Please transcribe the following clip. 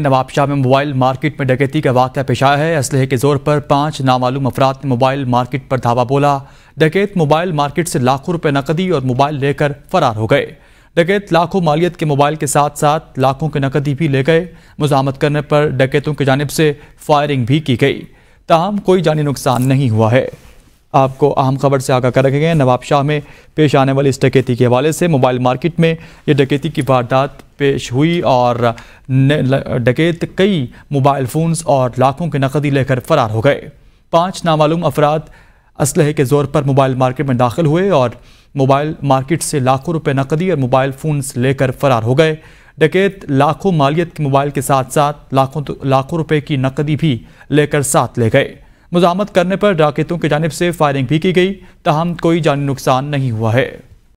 नवाबशाह में mobile market में डकैती का वाक़ पेश आया है इसलिए के जोर पर पांच नामालूम अफराद ने मोबाइल मार्केट पर धावा बोला डकैत मोबाइल मार्केट से लाखों रुपए नकदी और मोबाइल लेकर फरार हो गए डकैत लाखों मालियत के मोबाइल के साथ साथ लाखों के नकदी भी ले गए मुजामत करने पर डकैतों की जानब से फायरिंग भी की गई ताहम कोई जानी नुकसान नहीं हुआ है आपको अहम खबर से आगाह कर रखे गए नवाब शाह में पेश आने वाली इस डकैती के हवाले से मोबाइल मार्केट में ये डकैती की वारदात पेश हुई और डकैत कई मोबाइल फ़ोन्स और लाखों के नकदी लेकर फ़रार हो गए पाँच नामालूम अफराद असलहे के ज़ोर पर मोबाइल मार्केट में दाखिल हुए और मोबाइल मार्केट से लाखों रुपये नकदी और मोबाइल फ़ोन्स लेकर फ़रार हो गए डकैत लाखों मालियत के मोबाइल के साथ साथ लाखों तो- लाखों रुपये की नकदी भी लेकर साथ ले गए मजामत करने पर डाकितों की जानब से फायरिंग भी की गई तहम कोई जानी नुकसान नहीं हुआ है